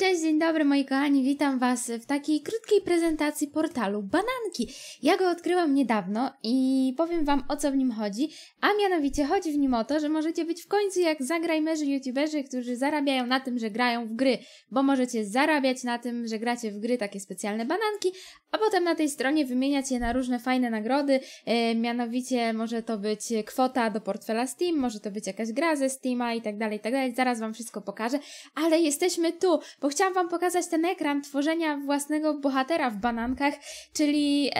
Cześć, dzień dobry moi kochani, witam Was w takiej krótkiej prezentacji portalu Bananki. Ja go odkryłam niedawno i powiem Wam o co w nim chodzi, a mianowicie chodzi w nim o to, że możecie być w końcu jak zagrajmerzy, youtuberzy, którzy zarabiają na tym, że grają w gry, bo możecie zarabiać na tym, że gracie w gry takie specjalne bananki, a potem na tej stronie wymieniać je na różne fajne nagrody, e, mianowicie może to być kwota do portfela Steam, może to być jakaś gra ze Steama i tak dalej, i tak dalej, zaraz Wam wszystko pokażę, ale jesteśmy tu, bo chciałam Wam pokazać ten ekran tworzenia własnego bohatera w banankach, czyli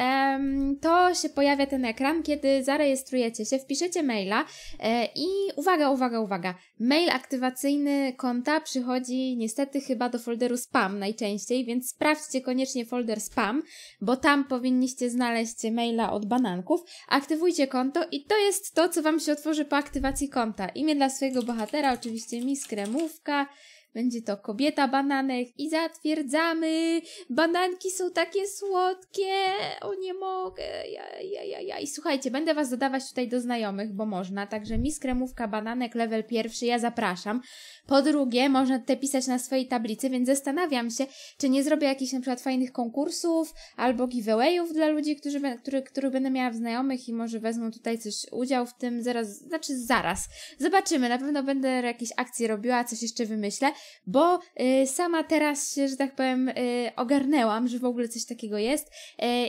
to się pojawia ten ekran, kiedy zarejestrujecie się, wpiszecie maila e, i uwaga, uwaga, uwaga, mail aktywacyjny konta przychodzi niestety chyba do folderu spam najczęściej, więc sprawdźcie koniecznie folder spam, bo tam powinniście znaleźć maila od bananków, aktywujcie konto i to jest to, co Wam się otworzy po aktywacji konta. Imię dla swojego bohatera, oczywiście mi skremówka, będzie to kobieta bananek i zatwierdzamy! Bananki są takie słodkie! O nie mogę! Ja, ja, ja, ja. I słuchajcie, będę was dodawać tutaj do znajomych, bo można. Także mi kremówka bananek level pierwszy, ja zapraszam. Po drugie, można te pisać na swojej tablicy, więc zastanawiam się, czy nie zrobię jakichś na przykład fajnych konkursów albo giveawayów dla ludzi, którzy, który, których będę miała w znajomych i może wezmą tutaj coś udział w tym zaraz, znaczy zaraz. Zobaczymy, na pewno będę jakieś akcje robiła, coś jeszcze wymyślę bo y, sama teraz się, że tak powiem, y, ogarnęłam, że w ogóle coś takiego jest y,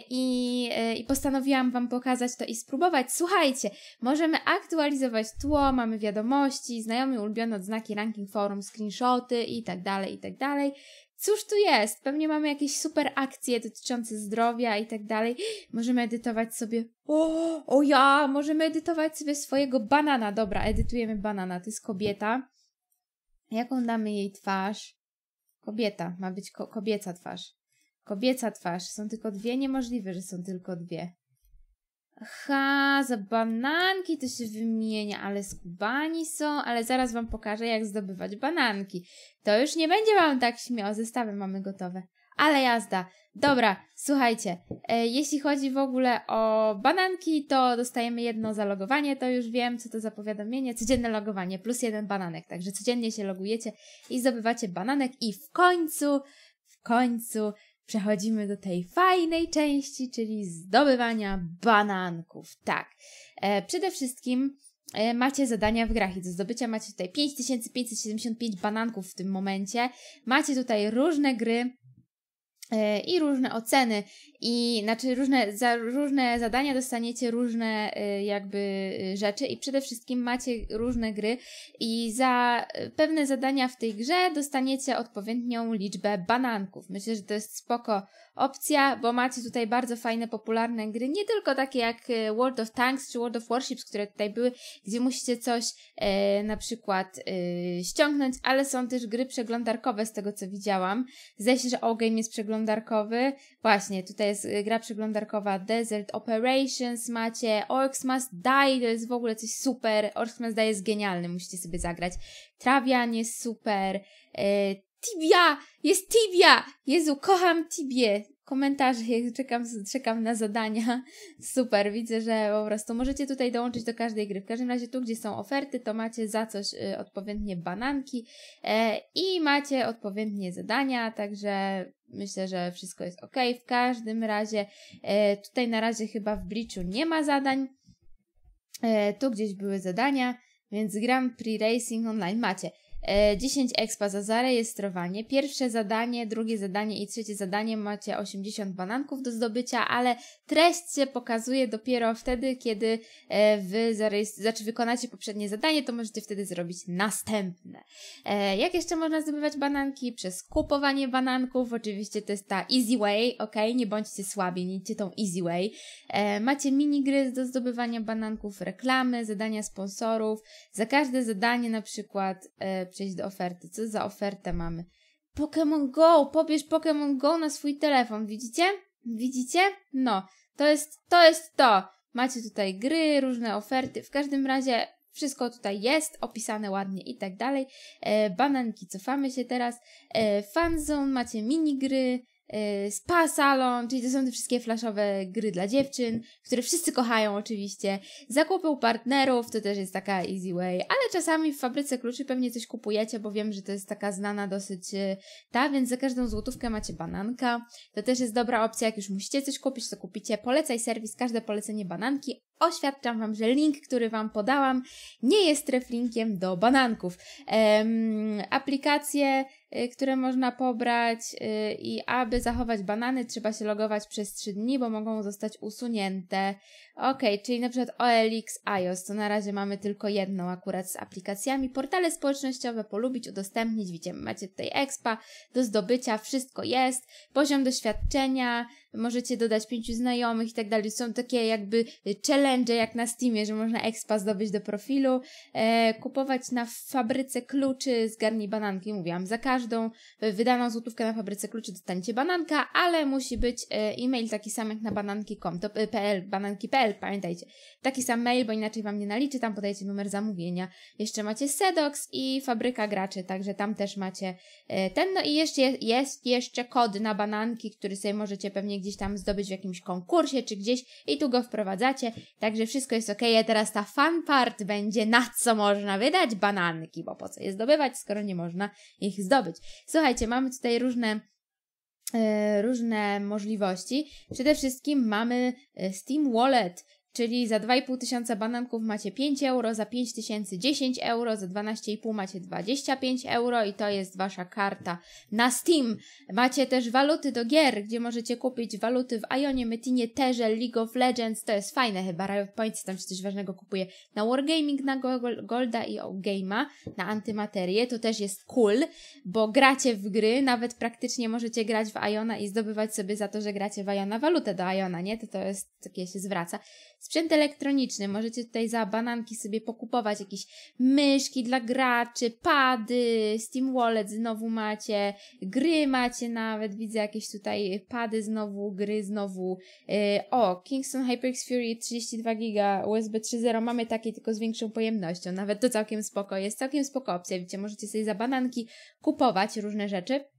i, i postanowiłam Wam pokazać to i spróbować. Słuchajcie, możemy aktualizować tło, mamy wiadomości, znajomy ulubione odznaki, ranking forum, screenshoty i tak dalej, i tak dalej. Cóż tu jest? Pewnie mamy jakieś super akcje dotyczące zdrowia i tak dalej. Możemy edytować sobie. O, o ja! Możemy edytować sobie swojego banana. Dobra, edytujemy banana, to jest kobieta. Jaką damy jej twarz? Kobieta, ma być ko kobieca twarz. Kobieca twarz, są tylko dwie, niemożliwe, że są tylko dwie. Aha, za bananki to się wymienia, ale skubani są, ale zaraz wam pokażę, jak zdobywać bananki. To już nie będzie wam tak śmiało, zestawy mamy gotowe ale jazda. Dobra, słuchajcie, e, jeśli chodzi w ogóle o bananki, to dostajemy jedno zalogowanie, to już wiem, co to za powiadomienie, codzienne logowanie, plus jeden bananek, także codziennie się logujecie i zdobywacie bananek i w końcu, w końcu przechodzimy do tej fajnej części, czyli zdobywania bananków, tak. E, przede wszystkim e, macie zadania w grach i do zdobycia macie tutaj 5575 bananków w tym momencie, macie tutaj różne gry, E, i różne oceny, i znaczy różne, za różne zadania dostaniecie różne e, jakby e, rzeczy i przede wszystkim macie różne gry i za pewne zadania w tej grze dostaniecie odpowiednią liczbę bananków. Myślę, że to jest spoko opcja, bo macie tutaj bardzo fajne, popularne gry, nie tylko takie jak e, World of Tanks czy World of Warships, które tutaj były, gdzie musicie coś e, na przykład e, ściągnąć, ale są też gry przeglądarkowe z tego co widziałam. Zdaje się, że All game jest przeglądarkowy. Właśnie, tutaj jest e, gra przeglądarkowa Desert Operations, macie Orcs Must Die, to jest w ogóle coś super. Orcs Must Die jest genialny, musicie sobie zagrać. Travian jest super, e, Tibia! Jest Tibia! Jezu, kocham Tibię! Komentarze, czekam, czekam na zadania. Super, widzę, że po prostu możecie tutaj dołączyć do każdej gry. W każdym razie tu, gdzie są oferty, to macie za coś y, odpowiednie bananki e, i macie odpowiednie zadania, także myślę, że wszystko jest ok. W każdym razie e, tutaj na razie chyba w Bliczu nie ma zadań. E, tu gdzieś były zadania, więc Grand Prix Racing Online macie. 10 e, expa za zarejestrowanie. Pierwsze zadanie, drugie zadanie i trzecie zadanie macie 80 bananków do zdobycia, ale treść się pokazuje dopiero wtedy, kiedy e, wy znaczy wykonacie poprzednie zadanie, to możecie wtedy zrobić następne. E, jak jeszcze można zdobywać bananki? Przez kupowanie bananków, oczywiście to jest ta easy way, ok? Nie bądźcie słabi, nie idźcie tą easy way. Macie minigry do zdobywania bananków, reklamy, zadania sponsorów. Za każde zadanie na przykład przejść do oferty. Co za ofertę mamy? Pokémon Go! Pobierz Pokémon Go na swój telefon, widzicie? Widzicie? No, to jest to. Jest to. Macie tutaj gry, różne oferty. W każdym razie wszystko tutaj jest opisane ładnie i tak dalej. E, bananki, cofamy się teraz. E, fanzone, macie minigry, Y, spa Salon, czyli to są te wszystkie flashowe gry dla dziewczyn, które wszyscy kochają oczywiście. Zakupy u partnerów to też jest taka easy way, ale czasami w fabryce kluczy pewnie coś kupujecie, bo wiem, że to jest taka znana dosyć y, ta, więc za każdą złotówkę macie bananka. To też jest dobra opcja, jak już musicie coś kupić, to kupicie. Polecaj serwis, każde polecenie bananki, oświadczam Wam, że link, który Wam podałam, nie jest treflinkiem do bananków. Ehm, aplikacje Y, które można pobrać y, i aby zachować banany trzeba się logować przez 3 dni, bo mogą zostać usunięte. Ok, czyli na przykład OLX iOS, to na razie mamy tylko jedną akurat z aplikacjami. Portale społecznościowe polubić, udostępnić, widzicie, macie tutaj expa, do zdobycia, wszystko jest. Poziom doświadczenia, możecie dodać pięciu znajomych i tak dalej. Są takie jakby challenge jak na Steamie, że można expa zdobyć do profilu. E, kupować na fabryce kluczy, zgarnij bananki, mówiłam, za każdym każdą e, wydaną złotówkę na fabryce kluczy dostaniecie bananka, ale musi być e, e-mail taki sam jak na bananki.com, to e, pl, bananki.pl, pamiętajcie. Taki sam mail, bo inaczej wam nie naliczy, tam podajecie numer zamówienia. Jeszcze macie Sedox i fabryka graczy, także tam też macie ten. No i jeszcze jest jeszcze kod na bananki, który sobie możecie pewnie gdzieś tam zdobyć w jakimś konkursie czy gdzieś i tu go wprowadzacie, także wszystko jest ok. A teraz ta fan part będzie na co można wydać bananki, bo po co je zdobywać, skoro nie można ich zdobyć. Słuchajcie, mamy tutaj różne e, różne możliwości. Przede wszystkim mamy e, Steam Wallet, Czyli za 2,5 tysiąca bananków macie 5 euro, za 5 tysięcy 10 euro, za 12,5 macie 25 euro i to jest wasza karta na Steam. Macie też waluty do gier, gdzie możecie kupić waluty w Ionie, Metinie, Terze, League of Legends. To jest fajne chyba, Riot Points tam się coś ważnego kupuje. Na Wargaming, na Golda i Game'a, na Antymaterię. To też jest cool, bo gracie w gry, nawet praktycznie możecie grać w Iona i zdobywać sobie za to, że gracie w Iona walutę do Iona, nie? To to jest, takie się zwraca. Sprzęt elektroniczny, możecie tutaj za bananki sobie pokupować jakieś myszki dla graczy, pady, Steam Wallet znowu macie, gry macie nawet, widzę jakieś tutaj pady znowu, gry znowu. E, o, Kingston HyperX Fury 32 GB USB 3.0 mamy takie tylko z większą pojemnością, nawet to całkiem spoko, jest całkiem spoko opcja, widzicie, możecie sobie za bananki kupować różne rzeczy.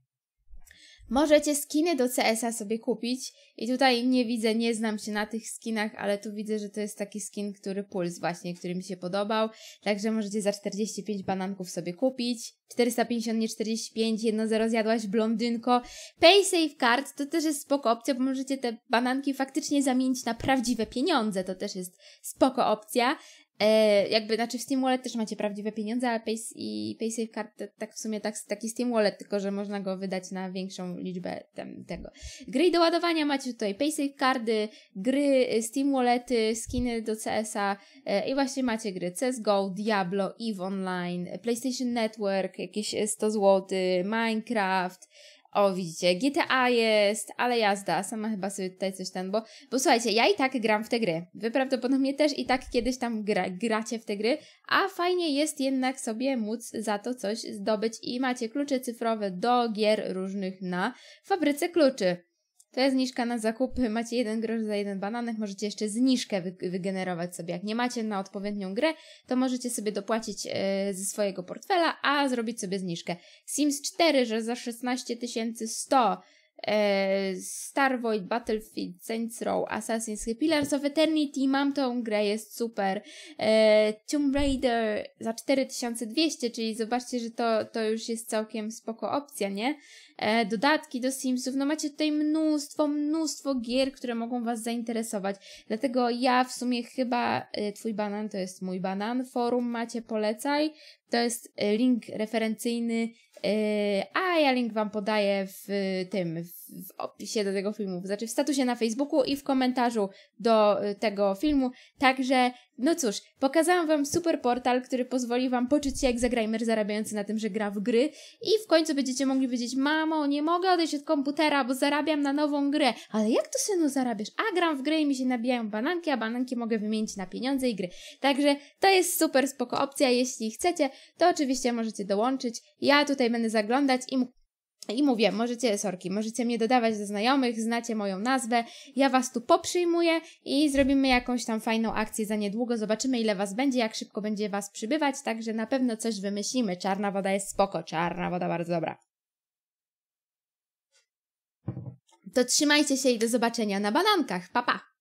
Możecie skiny do CSA sobie kupić i tutaj nie widzę, nie znam się na tych skinach, ale tu widzę, że to jest taki skin, który puls właśnie, który mi się podobał, także możecie za 45 bananków sobie kupić, 450, nie 45, 1,0 zjadłaś blondynko. PaySafe Card to też jest spoko opcja, bo możecie te bananki faktycznie zamienić na prawdziwe pieniądze, to też jest spoko opcja. E, jakby, znaczy w Steam Wallet też macie prawdziwe pieniądze, ale Pay, i PaySafe Card to, tak w sumie tak, taki Steam Wallet, tylko że można go wydać na większą liczbę tam, tego. Gry do ładowania macie tutaj PaySafe Cardy, gry, y, Steam Wallety, skiny do CS-a e, i właśnie macie gry CSGO, Diablo, EVE Online, PlayStation Network, jakieś 100 e, zł, Minecraft, o, widzicie, GTA jest, ale jazda. Sama chyba sobie tutaj coś tam, bo, bo słuchajcie, ja i tak gram w te gry. Wy prawdopodobnie też i tak kiedyś tam gra, gracie w te gry, a fajnie jest jednak sobie móc za to coś zdobyć i macie klucze cyfrowe do gier różnych na fabryce kluczy. To jest zniżka na zakupy. Macie jeden grosz za jeden bananek, możecie jeszcze zniżkę wy wygenerować sobie. Jak nie macie na odpowiednią grę, to możecie sobie dopłacić e, ze swojego portfela, a zrobić sobie zniżkę. Sims 4, że za 16 100 E, Star Void, Battlefield, Saints Row, Assassin's Creed, Pillars of Eternity, mam tą grę, jest super. E, Tomb Raider za 4200, czyli zobaczcie, że to, to już jest całkiem spoko opcja, nie? E, dodatki do Simsów, no macie tutaj mnóstwo, mnóstwo gier, które mogą Was zainteresować. Dlatego ja w sumie chyba, Twój banan to jest mój banan, forum macie, polecaj. To jest link referencyjny Yy, a ja link Wam podaję w tym, w opisie do tego filmu, znaczy w statusie na Facebooku i w komentarzu do y, tego filmu. Także, no cóż, pokazałam Wam super portal, który pozwoli Wam poczuć się jak zagrajmer zarabiający na tym, że gra w gry i w końcu będziecie mogli powiedzieć, mamo, nie mogę odejść od komputera, bo zarabiam na nową grę. Ale jak to, synu, zarabiasz? A, gram w gry i mi się nabijają bananki, a bananki mogę wymienić na pieniądze i gry. Także to jest super spoko opcja, jeśli chcecie, to oczywiście możecie dołączyć. Ja tutaj będę zaglądać i i mówię, możecie, sorki, możecie mnie dodawać do znajomych, znacie moją nazwę, ja was tu poprzyjmuję i zrobimy jakąś tam fajną akcję za niedługo, zobaczymy ile was będzie, jak szybko będzie was przybywać, także na pewno coś wymyślimy. Czarna woda jest spoko, czarna woda bardzo dobra. To trzymajcie się i do zobaczenia na banankach, papa! Pa.